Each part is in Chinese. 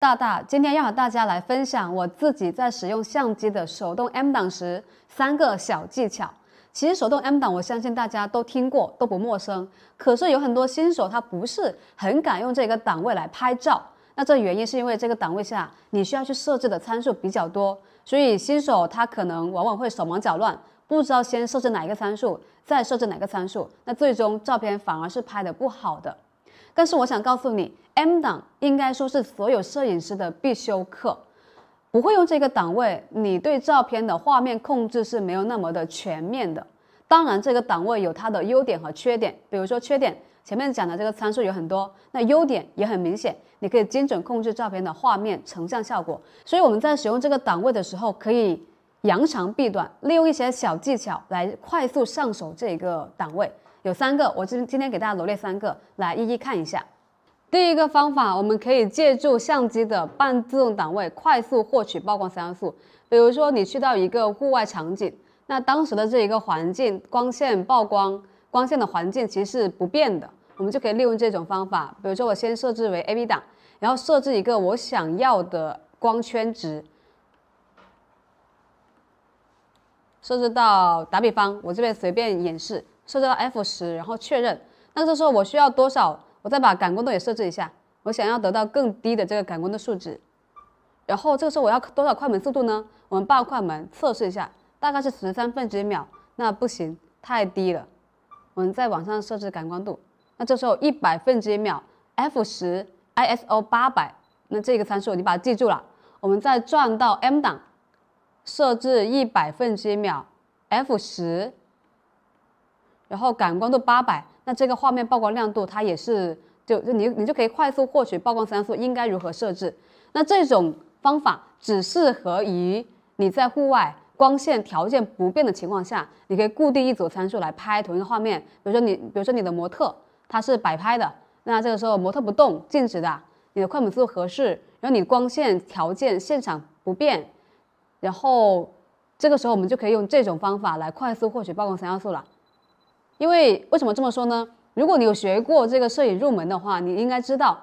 大大今天要和大家来分享我自己在使用相机的手动 M 档时三个小技巧。其实手动 M 档，我相信大家都听过，都不陌生。可是有很多新手他不是很敢用这个档位来拍照。那这原因是因为这个档位下你需要去设置的参数比较多，所以新手他可能往往会手忙脚乱，不知道先设置哪一个参数，再设置哪个参数。那最终照片反而是拍的不好的。但是我想告诉你，M 档应该说是所有摄影师的必修课。不会用这个档位，你对照片的画面控制是没有那么的全面的。当然，这个档位有它的优点和缺点。比如说缺点，前面讲的这个参数有很多，那优点也很明显，你可以精准控制照片的画面成像效果。所以我们在使用这个档位的时候，可以。扬长避短，利用一些小技巧来快速上手这一个档位，有三个，我今今天给大家罗列三个，来一一看一下。第一个方法，我们可以借助相机的半自动档位快速获取曝光三要素。比如说，你去到一个户外场景，那当时的这一个环境光线、曝光、光线的环境其实是不变的，我们就可以利用这种方法。比如说，我先设置为 A B 档，然后设置一个我想要的光圈值。设置到，打比方，我这边随便演示，设置到 F 十，然后确认。那这时候我需要多少？我再把感光度也设置一下，我想要得到更低的这个感光度数值。然后这个时候我要多少快门速度呢？我们报快门测试一下，大概是十三分之一秒。那不行，太低了。我们再往上设置感光度。那这时候一百分之一秒，F 十，ISO 八百。那这个参数你把它记住了。我们再转到 M 档。设置一百分之一秒，F 十，然后感光度八百，那这个画面曝光亮度它也是就就你你就可以快速获取曝光参数应该如何设置。那这种方法只适合于你在户外光线条件不变的情况下，你可以固定一组参数来拍同一个画面。比如说你比如说你的模特他是摆拍的，那这个时候模特不动静止的，你的快门速度合适，然后你光线条件现场不变。然后，这个时候我们就可以用这种方法来快速获取曝光三要素了。因为为什么这么说呢？如果你有学过这个摄影入门的话，你应该知道，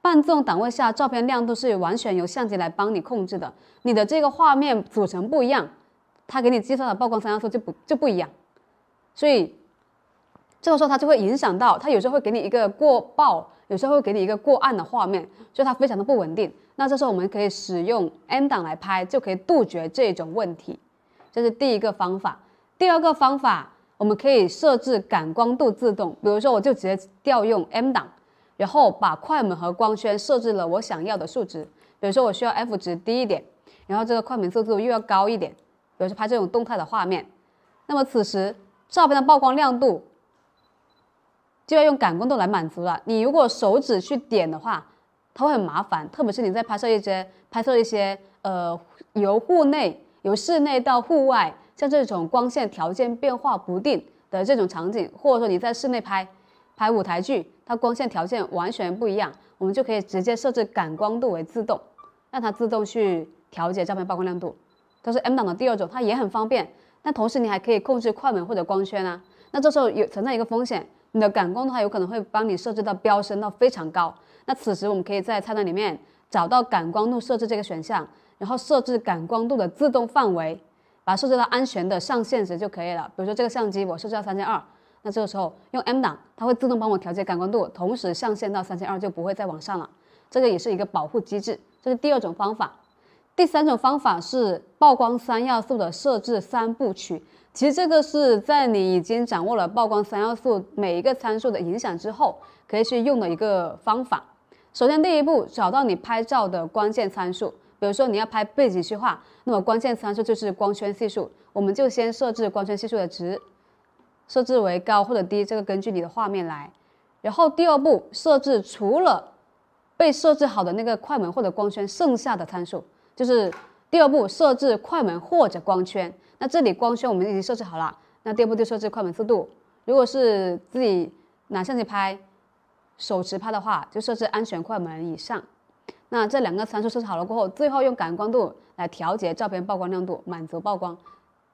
半自动档位下，照片亮度是完全由相机来帮你控制的。你的这个画面组成不一样，它给你计算的曝光三要素就不就不一样。所以，这个时候它就会影响到，它有时候会给你一个过曝，有时候会给你一个过暗的画面，所以它非常的不稳定。那这时候我们可以使用 M 档来拍，就可以杜绝这种问题。这是第一个方法。第二个方法，我们可以设置感光度自动。比如说，我就直接调用 M 档，然后把快门和光圈设置了我想要的数值。比如说，我需要 F 值低一点，然后这个快门速度又要高一点，比如说拍这种动态的画面。那么此时照片的曝光亮度就要用感光度来满足了。你如果手指去点的话，它会很麻烦，特别是你在拍摄一些拍摄一些呃由户内由室内到户外，像这种光线条件变化不定的这种场景，或者说你在室内拍拍舞台剧，它光线条件完全不一样，我们就可以直接设置感光度为自动，让它自动去调节照片曝光亮度。这是 M 档的第二种，它也很方便，但同时你还可以控制快门或者光圈啊。那这时候有存在一个风险，你的感光它有可能会帮你设置到飙升到非常高。那此时我们可以在菜单里面找到感光度设置这个选项，然后设置感光度的自动范围，把它设置到安全的上限值就可以了。比如说这个相机我设置到三千二，那这个时候用 M 档，它会自动帮我调节感光度，同时上限到三千二就不会再往上了。这个也是一个保护机制。这是第二种方法。第三种方法是曝光三要素的设置三部曲。其实这个是在你已经掌握了曝光三要素每一个参数的影响之后，可以去用的一个方法。首先，第一步找到你拍照的关键参数，比如说你要拍背景虚化，那么关键参数就是光圈系数，我们就先设置光圈系数的值，设置为高或者低，这个根据你的画面来。然后第二步设置除了被设置好的那个快门或者光圈，剩下的参数就是第二步设置快门或者光圈。那这里光圈我们已经设置好了，那第二步就设置快门速度。如果是自己拿相机拍。手持拍的话，就设置安全快门以上。那这两个参数设置好了过后，最后用感光度来调节照片曝光亮度，满足曝光，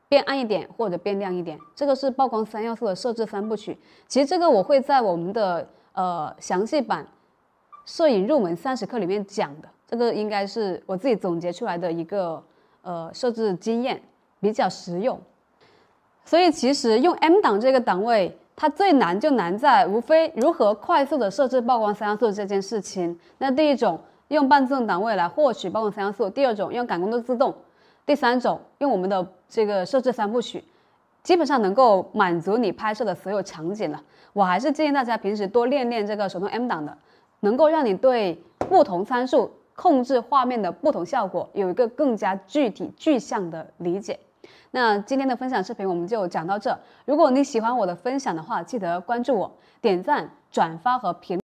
变暗一点或者变亮一点。这个是曝光三要素的设置三部曲。其实这个我会在我们的呃详细版摄影入门三十课里面讲的。这个应该是我自己总结出来的一个呃设置经验，比较实用。所以其实用 M 档这个档位。它最难就难在，无非如何快速的设置曝光三要素这件事情。那第一种用半自动档位来获取曝光三要素，第二种用感光度自动，第三种用我们的这个设置三部曲，基本上能够满足你拍摄的所有场景了。我还是建议大家平时多练练这个手动 M 档的，能够让你对不同参数控制画面的不同效果有一个更加具体具象的理解。那今天的分享视频我们就讲到这。如果你喜欢我的分享的话，记得关注我、点赞、转发和评。